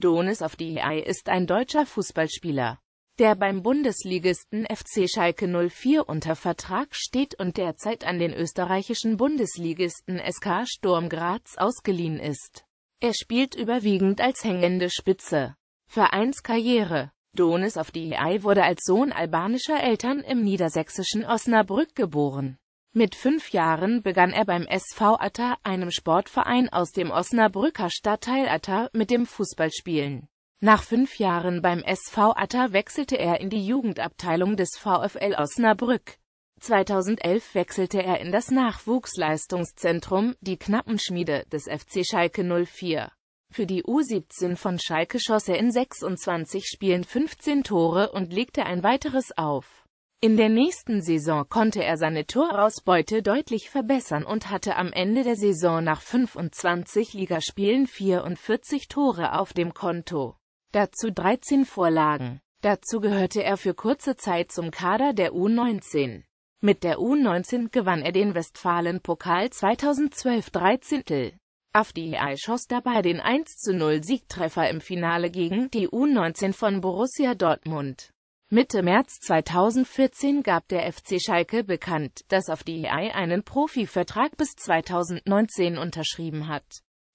Donis auf die EI ist ein deutscher Fußballspieler, der beim Bundesligisten FC Schalke 04 unter Vertrag steht und derzeit an den österreichischen Bundesligisten SK Sturm Graz ausgeliehen ist. Er spielt überwiegend als hängende Spitze. Vereinskarriere Donis auf die EI wurde als Sohn albanischer Eltern im niedersächsischen Osnabrück geboren. Mit fünf Jahren begann er beim SV Atta, einem Sportverein aus dem Osnabrücker Stadtteil Atta, mit dem Fußballspielen. Nach fünf Jahren beim SV Atta wechselte er in die Jugendabteilung des VfL Osnabrück. 2011 wechselte er in das Nachwuchsleistungszentrum, die Knappenschmiede, des FC Schalke 04. Für die U17 von Schalke schoss er in 26 Spielen 15 Tore und legte ein weiteres auf. In der nächsten Saison konnte er seine Torausbeute deutlich verbessern und hatte am Ende der Saison nach 25 Ligaspielen 44 Tore auf dem Konto, dazu 13 Vorlagen. Dazu gehörte er für kurze Zeit zum Kader der U19. Mit der U19 gewann er den Westfalen-Pokal 2012 13. Afdiay schoss dabei den 1-0-Siegtreffer im Finale gegen die U19 von Borussia Dortmund. Mitte März 2014 gab der FC Schalke bekannt, dass auf die EI einen Profivertrag bis 2019 unterschrieben hat.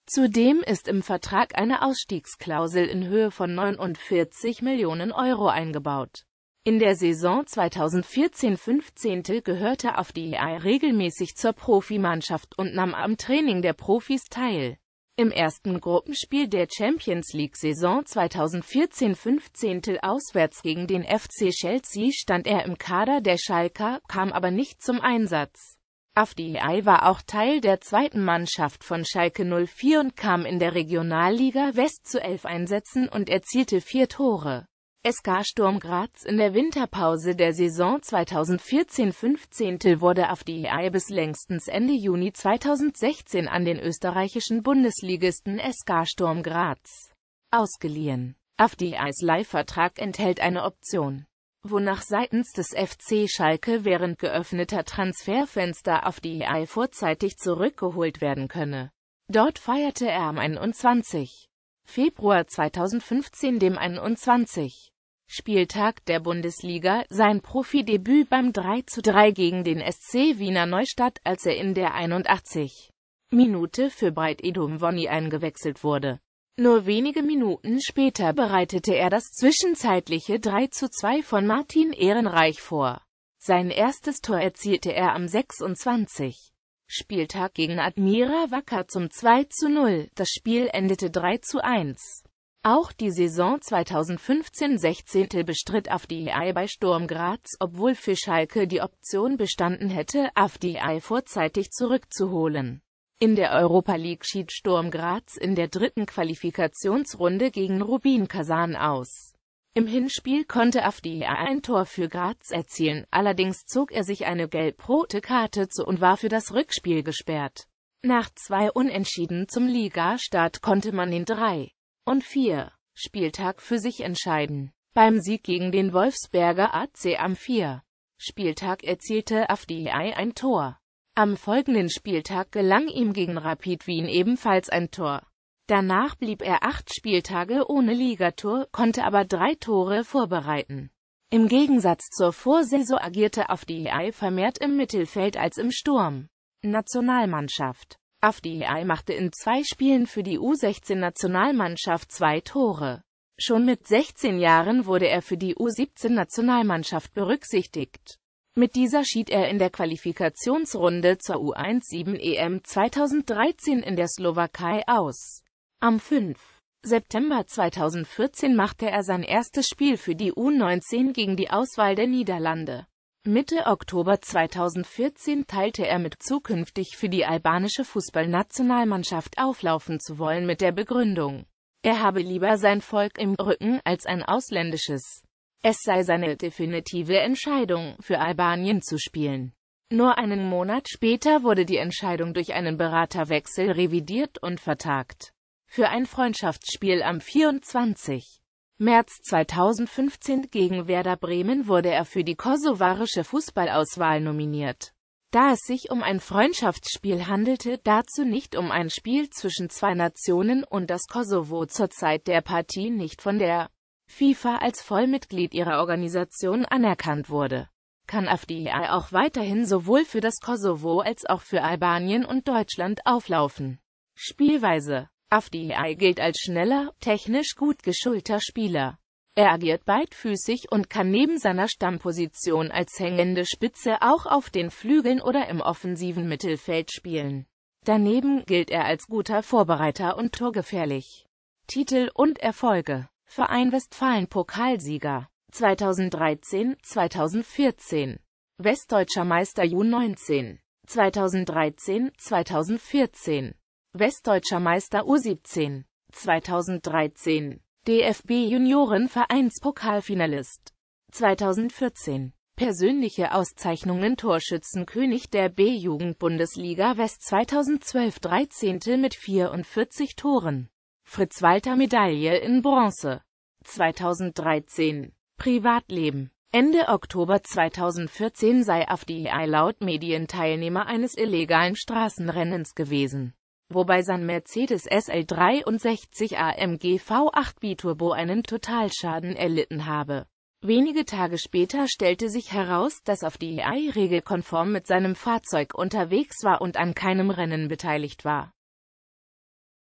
Zudem ist im Vertrag eine Ausstiegsklausel in Höhe von 49 Millionen Euro eingebaut. In der Saison 2014-15 gehörte auf die EI regelmäßig zur Profimannschaft und nahm am Training der Profis teil. Im ersten Gruppenspiel der Champions League-Saison 2014-15 auswärts gegen den FC Chelsea stand er im Kader der Schalker, kam aber nicht zum Einsatz. Afdi war auch Teil der zweiten Mannschaft von Schalke 04 und kam in der Regionalliga West zu elf Einsätzen und erzielte vier Tore. SK Sturm Graz in der Winterpause der Saison 2014-15 wurde auf die EI bis längstens Ende Juni 2016 an den österreichischen Bundesligisten SK Sturm Graz ausgeliehen. Auf die EIs Leihvertrag enthält eine Option, wonach seitens des FC Schalke während geöffneter Transferfenster auf die EI vorzeitig zurückgeholt werden könne. Dort feierte er am 21. Februar 2015 dem 21. Spieltag der Bundesliga, sein Profidebüt beim 3 zu 3 gegen den SC Wiener Neustadt, als er in der 81. Minute für Breit Wonny eingewechselt wurde. Nur wenige Minuten später bereitete er das zwischenzeitliche 3 zu 2 von Martin Ehrenreich vor. Sein erstes Tor erzielte er am 26. Spieltag gegen Admira Wacker zum 2 zu 0, Das Spiel endete 3 zu 1. Auch die Saison 2015-16 bestritt Avdiay bei Sturm Graz, obwohl für Schalke die Option bestanden hätte, Avdiay vorzeitig zurückzuholen. In der Europa League schied Sturm Graz in der dritten Qualifikationsrunde gegen Rubin Kazan aus. Im Hinspiel konnte Afdi ein Tor für Graz erzielen, allerdings zog er sich eine gelb-rote Karte zu und war für das Rückspiel gesperrt. Nach zwei Unentschieden zum Ligastart konnte man in drei und 4. Spieltag für sich entscheiden. Beim Sieg gegen den Wolfsberger AC am 4. Spieltag erzielte Afdi ein Tor. Am folgenden Spieltag gelang ihm gegen Rapid Wien ebenfalls ein Tor. Danach blieb er acht Spieltage ohne Ligator, konnte aber drei Tore vorbereiten. Im Gegensatz zur Vorsaison agierte Afdi vermehrt im Mittelfeld als im Sturm. Nationalmannschaft Afdiay machte in zwei Spielen für die U16-Nationalmannschaft zwei Tore. Schon mit 16 Jahren wurde er für die U17-Nationalmannschaft berücksichtigt. Mit dieser schied er in der Qualifikationsrunde zur U17-EM e 2013 in der Slowakei aus. Am 5. September 2014 machte er sein erstes Spiel für die U19 gegen die Auswahl der Niederlande. Mitte Oktober 2014 teilte er mit, zukünftig für die albanische Fußballnationalmannschaft auflaufen zu wollen mit der Begründung, er habe lieber sein Volk im Rücken als ein ausländisches. Es sei seine definitive Entscheidung, für Albanien zu spielen. Nur einen Monat später wurde die Entscheidung durch einen Beraterwechsel revidiert und vertagt. Für ein Freundschaftsspiel am 24. März 2015 gegen Werder Bremen wurde er für die kosovarische Fußballauswahl nominiert. Da es sich um ein Freundschaftsspiel handelte, dazu nicht um ein Spiel zwischen zwei Nationen und das Kosovo zur Zeit der Partie nicht von der FIFA als Vollmitglied ihrer Organisation anerkannt wurde, kann Afdia auch weiterhin sowohl für das Kosovo als auch für Albanien und Deutschland auflaufen. Spielweise Afdi gilt als schneller, technisch gut geschulter Spieler. Er agiert beidfüßig und kann neben seiner Stammposition als hängende Spitze auch auf den Flügeln oder im offensiven Mittelfeld spielen. Daneben gilt er als guter Vorbereiter und torgefährlich. Titel und Erfolge Verein Westfalen Pokalsieger 2013, 2014 Westdeutscher Meister U19 2013, 2014 Westdeutscher Meister U17 2013, DFB Juniorenvereins-Pokalfinalist 2014. Persönliche Auszeichnungen Torschützenkönig der B-Jugend-Bundesliga West 2012 13. mit 44 Toren. Fritz-Walter-Medaille in Bronze 2013. Privatleben Ende Oktober 2014 sei auf die EI laut Medienteilnehmer eines illegalen Straßenrennens gewesen wobei sein Mercedes SL63 AMG V8 Biturbo einen Totalschaden erlitten habe. Wenige Tage später stellte sich heraus, dass auf die EI regelkonform mit seinem Fahrzeug unterwegs war und an keinem Rennen beteiligt war.